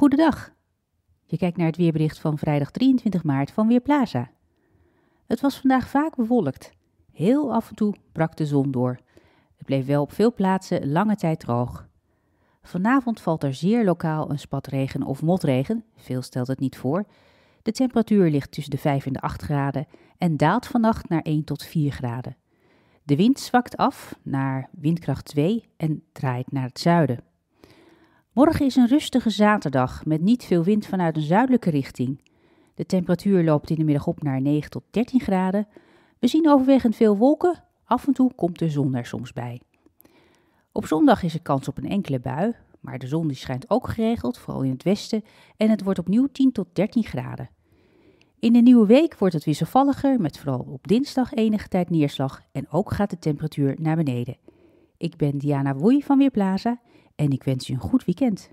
Goedendag. Je kijkt naar het weerbericht van vrijdag 23 maart van Weerplaza. Het was vandaag vaak bewolkt. Heel af en toe brak de zon door. Het bleef wel op veel plaatsen lange tijd droog. Vanavond valt er zeer lokaal een spatregen of motregen, veel stelt het niet voor. De temperatuur ligt tussen de 5 en de 8 graden en daalt vannacht naar 1 tot 4 graden. De wind zwakt af naar windkracht 2 en draait naar het zuiden. Morgen is een rustige zaterdag met niet veel wind vanuit een zuidelijke richting. De temperatuur loopt in de middag op naar 9 tot 13 graden. We zien overwegend veel wolken, af en toe komt de zon er soms bij. Op zondag is er kans op een enkele bui, maar de zon die schijnt ook geregeld, vooral in het westen, en het wordt opnieuw 10 tot 13 graden. In de nieuwe week wordt het wisselvalliger, met vooral op dinsdag enige tijd neerslag en ook gaat de temperatuur naar beneden. Ik ben Diana Woei van Weerplaza en ik wens je een goed weekend.